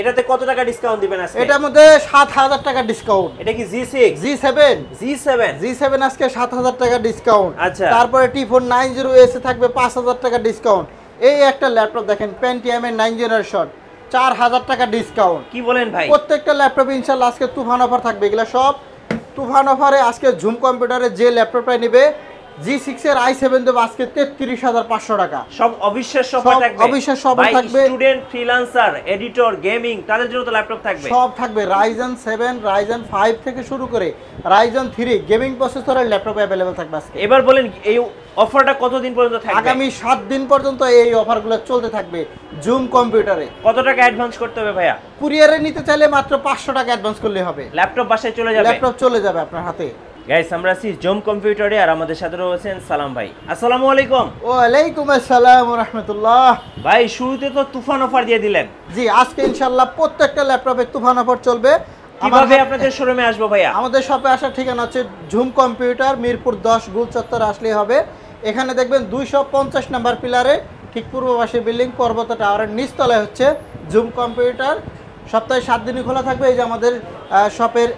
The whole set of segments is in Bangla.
এটাতে কত টাকা ডিসকাউন্ট দিবেন আজকে এটার মধ্যে 7000 টাকা ডিসকাউন্ট এটা কি G6 G7 G7 G7 আজকে 7000 টাকা ডিসকাউন্ট আচ্ছা তারপরে T490 এ থাকবে 5000 টাকা ডিসকাউন্ট এই একটা ল্যাপটপ দেখেন Pentium এর 9 জেনারেশন চার হাজার টাকা ডিসকাউন্ট কি বলেন ভাই প্রত্যেকটা ল্যাপটপ ইনশাল্লাহ আজকে তুফান অফার থাকবে এগুলো সব তুফান অফারে আজকে ঝুম কম্পিউটারে যে ল্যাপটপটা নেবে এবার বলেন এই অফারটা কতদিন পর্যন্ত আগামী সাত দিন পর্যন্ত এই অফারগুলো চলতে থাকবে জুম কম্পিউটারে কত টাকা অ্যাডভান্স করতে হবে ভাইয়া কুরিয়ারে নিতে চাইলে মাত্র পাঁচশো টাকা অ্যাডভান্স করলে হবে ল্যাপটপ বাসায় চলে যাবে ল্যাপটপ চলে যাবে আপনার হাতে গাইস আমরা আছি জম কম্পিউটারে আর আমাদের সাথে রয়েছেন সালাম ভাই আসসালামু আলাইকুম ওয়ালাইকুম আসসালাম ভাই শুরুতে তো তুফান অফার দিয়ে দিলেন জি আজকে ইনশাল্লাহ প্রত্যেকটা ল্যাপটপে তুফান অফার চলবে কিভাবে আপনাদের শোরুমে আসবো ভাইয়া আমাদের শপে আসার ঠিকানা হচ্ছে ঝুম কম্পিউটার মিরপুর দশ গুল চত্বর আসলেই হবে এখানে দেখবেন দুইশো পঞ্চাশ নাম্বার পিলারে ঠিক পূর্ববাসী বিল্ডিং পর্বত টাওয়ারের নিচতলায় হচ্ছে জুম কম্পিউটার সপ্তাহে সাত দিনই খোলা থাকবে এই যে আমাদের শপের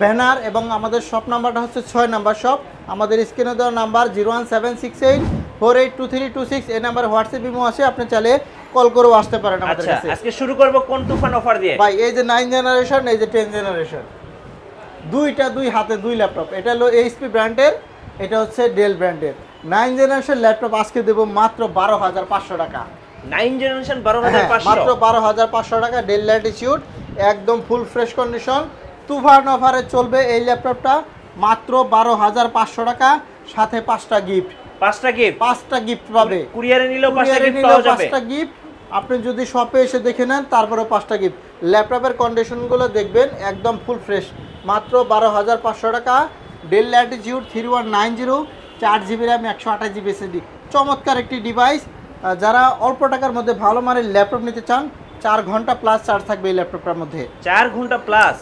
ব্যানার এবং আমাদের শপ নাম্বারটা হচ্ছে ছয় নাম্বার শপ আমাদের স্ক্রিনে দেওয়া number zero one seven six eight four eight two three two six এই নাম্বার হোয়াটসঅ্যাপ ইমো আছে আপনি চাইলে কল করেও আসতে পারেন আমাদের আচ্ছা, কাছে আজকে শুরু করবো কোন তুফান অফার দিয়ে ভাই এই যে নাইন জেনারেশন এই যে টেন জেনারেশন দুইটা দুই হাতে দুই ল্যাপটপ এটা হলো এইচপি ব্র্যান্ডের এটা হচ্ছে ডেল ব্র্যান্ডের নাইন জেনারেশন ল্যাপটপ আজকে দেবো মাত্র বারো হাজার পাঁচশো টাকা নাইন জেনারেশন বারো হাজার হ্যাঁ, মাত্র বারো হাজার পাঁচশো টাকা ডেল ল্যাটিচিউড একদম ফুল ফ্রেশ কন্ডিশন চলবে এই ল্যাপটপটা মাত্র বারো হাজার পাঁচশো টাকা সাথে পাঁচটা গিফট পাঁচটা গিফট পাঁচটা গিফট পাবে কুরিয়ারে নিলেও কুরিয়ারে নিলেও পাঁচটা গিফট আপনি যদি শপে এসে দেখে নেন তারপরে পাঁচটা গিফট ল্যাপটপের কন্ডিশনগুলো দেখবেন একদম ফুল ফ্রেশ মাত্র বারো হাজার পাঁচশো টাকা Dell Latitude three one nine zero চার জিবি র্যাম একশো আঠাশ জিবি এসএসডি চমৎকার একটি ডিভাইস যারা অল্প টাকার মধ্যে ভালো মানের ল্যাপটপ নিতে চান চার ঘন্টা প্লাস চার্জ থাকবে এই ল্যাপটপটার মধ্যে চার ঘন্টা প্লাস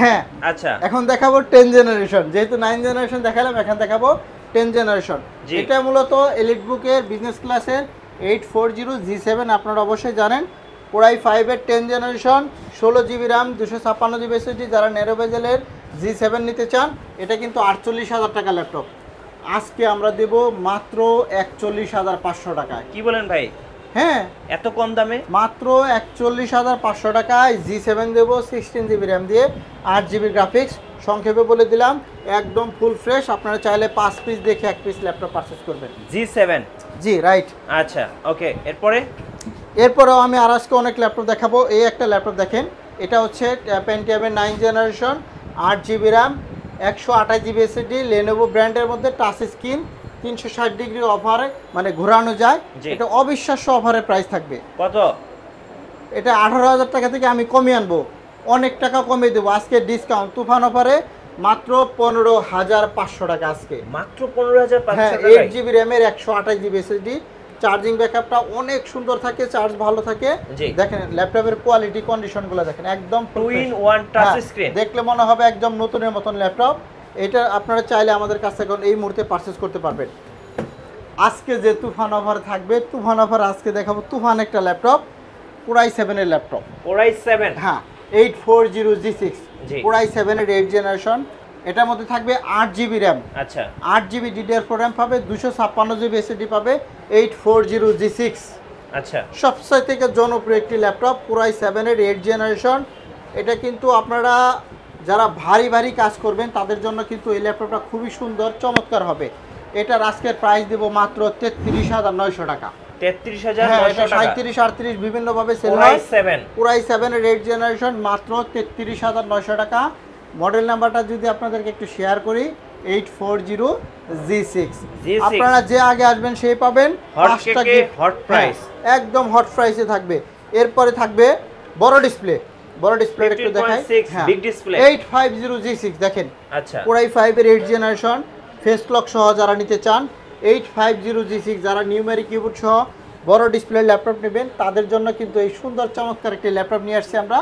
হ্যাঁ আচ্ছা এখন দেখাবো টেন জেনারেশন যেহেতু নাইন জেনারেশন দেখালাম এখন দেখাবো টেন জেনারেশন এটা মূলত এলিট বুকের বিজনেস ক্লাসের eight four zero G seven আপনারা অবশ্যই জানেন ওরাই ফাইভের টেন জেনারেশন ষোলো জিবি র্যাম দুশো ছাপ্পান্ন জিবি এসএসডি যারা নেরোবেজেলের জি সেভেন নিতে চান এটা কিন্তু আটচল্লিশ হাজার টাকা ল্যাপটপ আজকে আমরা দেব মাত্র একচল্লিশ হাজার পাঁচশো টাকা কি বলেন ভাই হ্যাঁ এত কম দামে মাত্র একচল্লিশ হাজার পাঁচশো টাকায় জি সেভেন দেবো সিক্সটিন জিবি র্যাম দিয়ে আট জিবি গ্রাফিক্স সংক্ষেপে বলে দিলাম একদম ফুল ফ্রেশ আপনারা চাইলে পাঁচ পিস দেখে এক পিস ল্যাপটপ পারচেস করবেন জি সেভেন জি রাইট আচ্ছা ওকে এরপরে এরপরেও আমি আর আজকে অনেক ল্যাপটপ দেখাবো এই একটা ল্যাপটপ দেখেন এটা হচ্ছে পেন্টিয়ামের নাইন জেনারেশন আট জিবি র্যাম একশো আঠাশ জিবি এসিডি লেনোভো ব্র্যান্ডের মধ্যে টাচ স্ক্রিন তিনশো ষাট ডিগ্রি অফারে মানে ঘোরানো যায় এটা অবিশ্বাস্য অফারে প্রাইস থাকবে কত এটা আঠারো হাজার টাকা থেকে আমি কমিয়ে আনবো অনেক টাকা কমিয়ে দেবো আজকে ডিসকাউন্ট তুফান অফারে মাত্র পনেরো হাজার পাঁচশো টাকা আজকে মাত্র পনেরো হাজার হ্যাঁ এইট জিবি র্যামের একশো আঠাশ জিবি এসিডি চার্জিং ব্যাকআপটা অনেক সুন্দর থাকে চার্জ ভালো থাকে দেখেন ল্যাপটপের কোয়ালিটি কন্ডিশনগুলো দেখেন একদম টুইন ওয়ান টাচ স্ক্রিন দেখলে মনে হবে একদম নতুনের মতন ল্যাপটপ এটা আপনারা চাইলে আমাদের কাছে এখন এই মুহূর্তে পারচেস করতে পারবেন আজকে যে তুফান অফার থাকবে তুফান অফার আজকে দেখাবো তুফান একটা ল্যাপটপ কোরাই সেভেনের ল্যাপটপ কোরাই সেভেন হ্যাঁ eight four zero G six core i সেভেনের এইট জেনারেশন এটার মধ্যে থাকবে আট জিবি র্যাম আচ্ছা আট জিবি ডিডিআর ফোর র্যাম পাবে দুশো ছাপ্পান্ন জিবি এসএসডি পাবে eight four zero G six আচ্ছা সবচেয়ে থেকে জনপ্রিয় একটি ল্যাপটপ পুরাই এর এইট জেনারেশন এটা কিন্তু আপনারা যারা ভারী ভারী কাজ করবেন তাদের জন্য কিন্তু এই ল্যাপটপটা খুবই সুন্দর চমৎকার হবে এটার আজকের প্রাইস দেব মাত্র তেত্রিশ হাজার নয়শো টাকা তেত্রিশ হাজার হ্যাঁ, সাঁত্রিশ আটত্রিশ বিভিন্নভাবে সেল হয় সেভেন সেভেনের এইট জেনারেশন মাত্র তেত্রিশ হাজার নয়শো টাকা মডেল নাম্বারটা যদি আপনাদেরকে একটু শেয়ার করি eight four zero G six আপনারা যে আগে আসবেন সেই পাবেন হট প্রাইস হ্যাঁ, একদম হট প্রাইসে থাকবে এরপরে থাকবে বড় ডিসপ্লে বড় ডিসপ্লে একটু দেখাই হ্যাঁ বিগ ডিসপ্লে 850G6 দেখেন আচ্ছা কোরাই 5 এর 8 জেনারেশন ফেস ক্লক সহ যারা নিতে চান 850G6 যারা নিউমেরিক কিবোর্ড সহ বড় ডিসপ্লে ল্যাপটপ নেবেন তাদের জন্য কিন্তু এই সুন্দর চমৎকার একটি ল্যাপটপ নিয়ে আসছি আমরা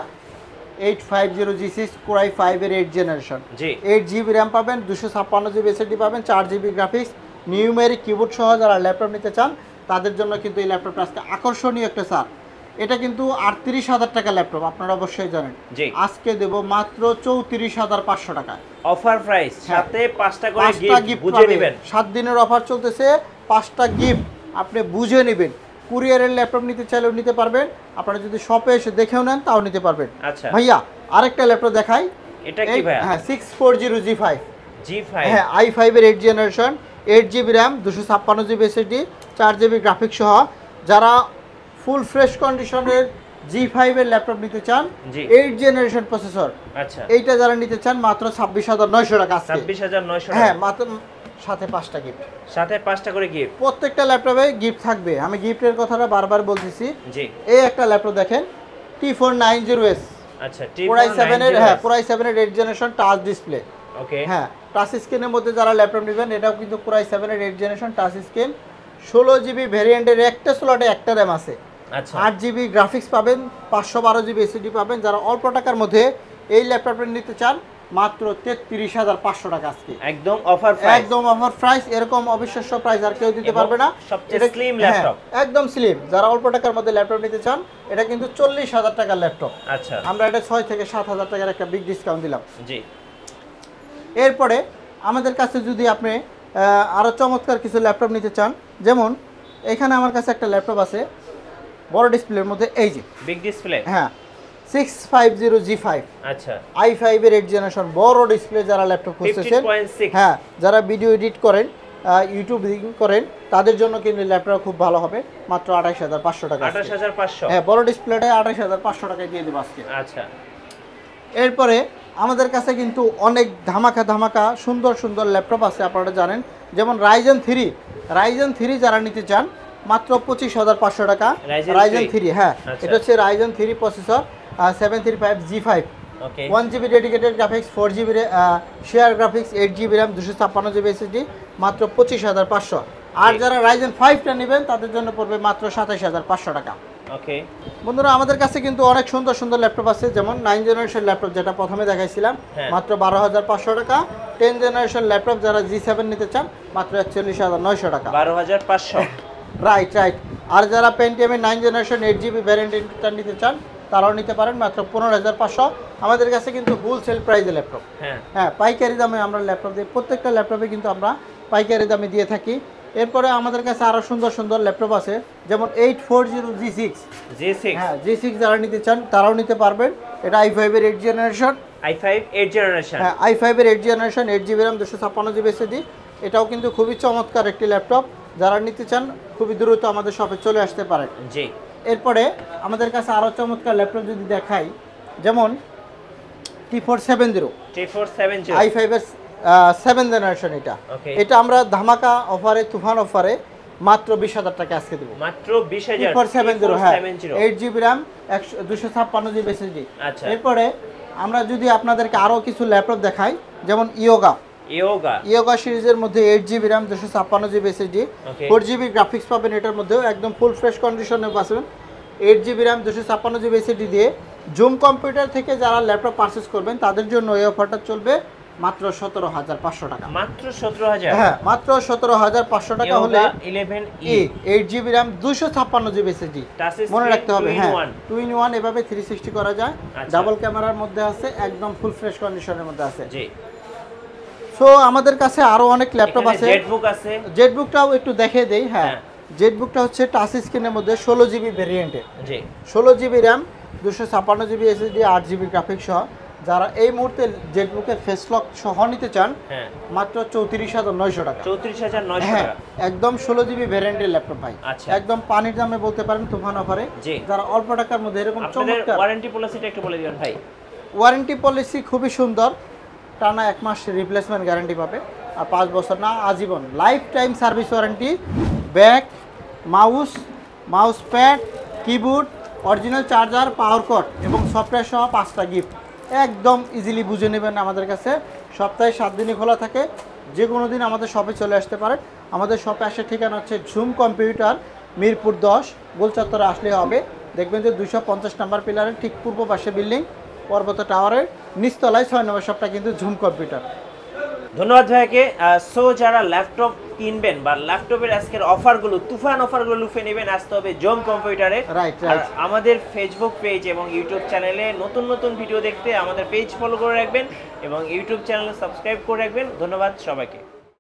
eight five zero G six core i ফাইভের eight generation eight GB RAM পাবেন দুশো ছাপ্পান্ন জিবি এসএসডি পাবেন চার জিবি গ্রাফিক্স নিউমেরিক কিবোর্ড সহ যারা ল্যাপটপ নিতে চান তাদের জন্য কিন্তু এই ল্যাপটপটা আজকে আকর্ষণীয় একটা সার এটা কিন্তু আটত্রিশ হাজার টাকা ল্যাপটপ আপনারা অবশ্যই জানেন আজকে দেব মাত্র চৌত্রিশ হাজার পাঁচশো টাকা অফার হ্যাঁ। প্রাইস সাথে পাঁচটা পাঁচটা গিফট বুঝে নেবেন সাত দিনের অফার চলতেছে পাঁচটা গিফট আপনি বুঝে নেবেন কুরিয়ারের ল্যাপটপ নিতে চাইলেও নিতে পারবেন আপনারা যদি শপে এসে দেখেও নেন তাও নিতে পারবেন আচ্ছা ভাইয়া আরেকটা ল্যাপটপ দেখাই এটা কি ভাই হ্যাঁ 640 G5 G5 হ্যাঁ i5 এর 8 generation 8 GB RAM 256 GB SSD 4 GB graphics সহ যারা ফুল ফ্রেশ কন্ডিশনের G5 এর ল্যাপটপ নিতে চান 8 জেনারেশন প্রসেসর আচ্ছা এইটা যারা নিতে চান মাত্র 26900 টাকা আজকে 26900 হ্যাঁ মাত্র সাথে পাঁচটা গিফট সাথে পাঁচটা করে গিফট প্রত্যেকটা ল্যাপটপে গিফট থাকবে আমি গিফটের কথাটা বারবার বলতেছি জি এই একটা ল্যাপটপ দেখেন T four nine zero S আচ্ছা হ্যাঁ, হ্যাঁ, মধ্যে যারা ল্যাপটপ এটাও কিন্তু জেনারেশন ষোলো জিবি ভেরিয়েন্টের একটা একটা আছে আচ্ছা। আট জিবি গ্রাফিক্স পাবেন পাঁচশো বারো জিবি এসিডি পাবেন যারা অল্প টাকার মধ্যে এই ল্যাপটপটা নিতে চান মাত্র তেত্রিশ হাজার পাঁচশো টাকা আজকে একদম অফার একদম অফার প্রাইস এরকম অবিশ্বাস্য প্রাইস আর কেউ দিতে পারবে না এটা হ্যাঁ, একদম স্লিম যারা অল্প টাকার মধ্যে ল্যাপটপ নিতে চান এটা কিন্তু চল্লিশ হাজার টাকার ল্যাপটপ আচ্ছা আমরা এটা ছয় থেকে সাত হাজার টাকার একটা বিগ ডিসকাউন্ট দিলাম জি এরপরে আমাদের কাছে যদি আপনি আরও চমৎকার কিছু ল্যাপটপ নিতে চান যেমন এখানে আমার কাছে একটা ল্যাপটপ আছে বড় ডিসপ্লের মধ্যে এই যে বিগ ডিসপ্লে হ্যাঁ six five zero G five I ফাইভের জেনারেশন বড় ডিসপ্লে যারা ল্যাপটপ হ্যাঁ যারা ভিডিও এডিট করেন করেন তাদের জন্য কিন্তু ল্যাপটপ খুব ভালো হবে মাত্র হাজার পাঁচশো টাকা হ্যাঁ বড় হাজার পাঁচশো আচ্ছা এরপরে আমাদের কাছে কিন্তু অনেক ধামাকা ধামাকা সুন্দর সুন্দর ল্যাপটপ আছে আপনারা জানেন যেমন রাইজেন থ্রি রাইজেন থ্রি যারা নিতে চান মাত্র পঁচিশ হাজার পাঁচশো টাকা রাইজেন থ্রি হ্যাঁ আচ্ছা। এটা হচ্ছে Ryzen three processor seven three five G five one GB dedicated graphics four GB share graphics eight GB RAM দুশো ছাপ্পান্ন জিবি এসএসডি মাত্র পঁচিশ হাজার পাঁচশো আর যারা রাইজেন ফাইভটা নেবেন তাদের জন্য পড়বে মাত্র সাতাশ হাজার পাঁচশো টাকা ওকে বন্ধুরা আমাদের কাছে কিন্তু অনেক সুন্দর সুন্দর ল্যাপটপ আছে যেমন নাইন জেনারেশন ল্যাপটপ যেটা প্রথমে দেখাইছিলাম হ্যাঁ। মাত্র বারো হাজার পাঁচশো টাকা টেন জেনারেশন ল্যাপটপ যারা জি সেভেন নিতে চান মাত্র একচল্লিশ হাজার নয়শো টাকা বারো হাজার পাঁচশো রাইট রাইট আর যারা পেন্টিএমের নাইন জেনারেশন এইট জিবি ভ্যারেন্টিটা নিতে চান তারাও নিতে পারেন মাত্র পনেরো হাজার পাঁচশো আমাদের কাছে কিন্তু হোলসেল প্রাইজে ল্যাপটপ হ্যাঁ পাইকারি দামে আমরা ল্যাপটপ দিই প্রত্যেকটা ল্যাপটপে কিন্তু আমরা পাইকারি দামে দিয়ে থাকি এরপরে আমাদের কাছে আরও সুন্দর সুন্দর ল্যাপটপ আছে যেমন eight four zero G six G six হ্যাঁ জি সিক্স যারা নিতে চান তারাও নিতে পারবেন এটা আই ফাইভের eight generation I five eight generation হ্যাঁ আই ফাইভের eight generation eight GB RAM দুশো ছাপ্পান্ন জিবি দিই এটাও কিন্তু খুবই চমৎকার একটি ল্যাপটপ যারা নিতে চান খুবই দ্রুত আমাদের শপে চলে আসতে পারেন জি এরপরে আমাদের কাছে আরও চমৎকার ল্যাপটপ যদি দেখাই যেমন T four seven zero T four seven zero আই ফাইভের সেভেন জেনারেশন এটা এটা আমরা ধামাকা অফারে তুফান অফারে মাত্র বিশ হাজার টাকা আজকে দেবো মাত্র বিশ হাজার সেভেন জিরো হ্যাঁ এইট জিবি র্যাম একশো দুশো ছাপ্পান্ন জিবি এসএসডি আচ্ছা এরপরে আমরা যদি আপনাদেরকে আরও কিছু ল্যাপটপ দেখাই যেমন ইয়োগা ইয়োগা সিরিজের মধ্যে এইট জিবি র্যাম দুশো ছাপ্পান্ন ফোর জিবি গ্রাফিক্স পাবেন এটার মধ্যেও একদম ফুল ফ্রেশ কন্ডিশনে এইট জিবি র্যাম দুশো ছাপ্পান্ন দিয়ে জুম কম্পিউটার থেকে যারা ল্যাপটপ পারচেস করবেন তাদের জন্য এই অফারটা চলবে মাত্র সতেরো হাজার পাঁচশো টাকা মাত্র সতেরো হাজার হ্যাঁ মাত্র সতেরো হাজার পাঁচশো টাকা হলে এইট জিবি র্যাম দুশো ছাপ্পান্ন জিবি এসএসডি মনে রাখতে হবে হ্যাঁ টু ওয়ান এভাবে থ্রি সিক্সটি করা যায় ডাবল আচ্ছা। ক্যামেরার মধ্যে আছে একদম ফুল ফ্রেশ কন্ডিশনের মধ্যে আছে জি সো আমাদের কাছে আরো অনেক ল্যাপটপ আছে জেটবুক আছে জেটবুকটাও একটু দেখে দেই হ্যাঁ জেটবুকটা হ্যাঁ। হচ্ছে টাচ স্ক্রিনের মধ্যে ষোলো জিবি ভেরিয়েন্টের জি ষোলো জিবি র্যাম দুশো ছাপ্পান্ন জিবি এসএসডি আট জিবি গ্রাফিক সহ যারা এই মুহূর্তে জেটবুকের ফেসলক সহ নিতে চান হ্যাঁ। মাত্র চৌত্রিশ হাজার নয়শো টাকা হ্যাঁ একদম ষোলো জিবি ভেরিয়েন্টের ল্যাপটপ ভাই আচ্ছা। একদম পানির দামে বলতে পারেন তুফান অফারে যারা অল্প টাকার মধ্যে এরকম ওয়ারেন্টি পলিসিটা একটু বলে দিবেন ভাই ওয়ারেন্টি পলিসি খুবই সুন্দর টানা এক মাস রিপ্লেসমেন্ট গ্যারান্টি পাবে আর পাঁচ বছর না আজীবন life time service warranty bag mouse mouse pad keyboard original charger power cord এবং সফটওয়্যার সহ পাঁচটা গিফট একদম ইজিলি বুঝে নেবেন আমাদের কাছে সপ্তাহে সাত দিনই খোলা থাকে যে কোনো দিন আমাদের শপে চলে আসতে পারে আমাদের শপে আসার ঠিকানা হচ্ছে ঝুম কম্পিউটার মিরপুর দশ গোলচত্বরে আসলে হবে দেখবেন যে দুশো পঞ্চাশ নাম্বার পিলারের ঠিক পূর্ব পাশে বিল্ডিং পর্বত টাওয়ারের নিচতলায় ছয় নম্বর শপটা কিন্তু ঝুম কম্পিউটার ধন্যবাদ ভাইকে সো যারা ল্যাপটপ কিনবেন বা ল্যাপটপের আজকের অফারগুলো তুফান অফারগুলো লুফে নেবেন আসতে হবে জম কম্পিউটারে রাইট আমাদের ফেসবুক পেজ এবং ইউটিউব চ্যানেলে নতুন নতুন ভিডিও দেখতে আমাদের পেজ ফলো করে রাখবেন এবং ইউটিউব চ্যানেল সাবস্ক্রাইব করে রাখবেন ধন্যবাদ সবাইকে